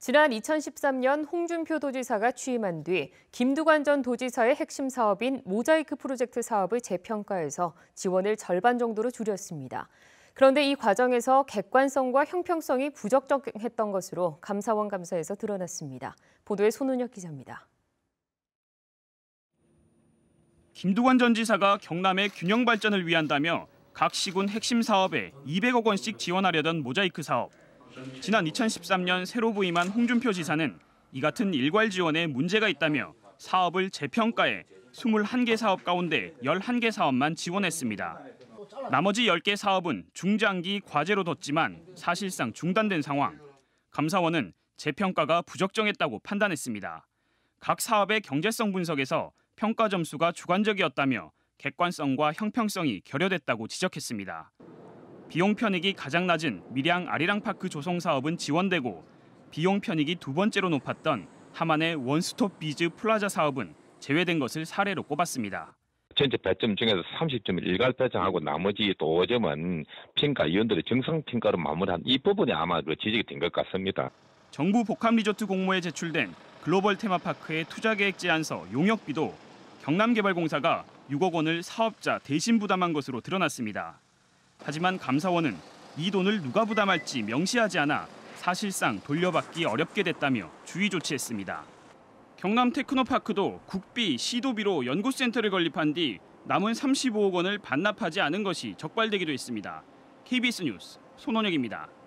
지난 2013년 홍준표 도지사가 취임한 뒤 김두관 전 도지사의 핵심 사업인 모자이크 프로젝트 사업을재평가해서 지원을 절반 정도로 줄였습니다. 그런데 이 과정에서 객관성과 형평성이 부적절했던 것으로 감사원 감사에서 드러났습니다. 보도에 손은혁 기자입니다. 김두관 전 지사가 경남의 균형 발전을 위한다며 각 시군 핵심 사업에 200억 원씩 지원하려던 모자이크 사업. 지난 2013년 새로 부임한 홍준표 지사는 이 같은 일괄 지원에 문제가 있다며 사업을 재평가해 21개 사업 가운데 11개 사업만 지원했습니다. 나머지 10개 사업은 중장기 과제로 뒀지만 사실상 중단된 상황. 감사원은 재평가가 부적정했다고 판단했습니다. 각 사업의 경제성 분석에서 평가 점수가 주관적이었다며 객관성과 형평성이 결여됐다고 지적했습니다. 비용 편익이 가장 낮은 밀양 아리랑파크 조성 사업은 지원되고 비용 편익이 두 번째로 높았던 하만의 원스톱 비즈 플라자 사업은 제외된 것을 사례로 꼽았습니다. 전체 1점 중에서 30점을 일괄 배정하고 나머지 또점은 평가위원들의 정상평가로 마무리한 이 부분이 아마 그 지적이 된것 같습니다. 정부 복합리조트 공모에 제출된 글로벌 테마파크의 투자계획 제안서 용역비도 경남개발공사가 6억 원을 사업자 대신 부담한 것으로 드러났습니다. 하지만 감사원은 이 돈을 누가 부담할지 명시하지 않아 사실상 돌려받기 어렵게 됐다며 주의 조치했습니다. 경남 테크노파크도 국비, 시도비로 연구센터를 건립한 뒤 남은 35억 원을 반납하지 않은 것이 적발되기도 했습니다. KBS 뉴스 손원혁입니다.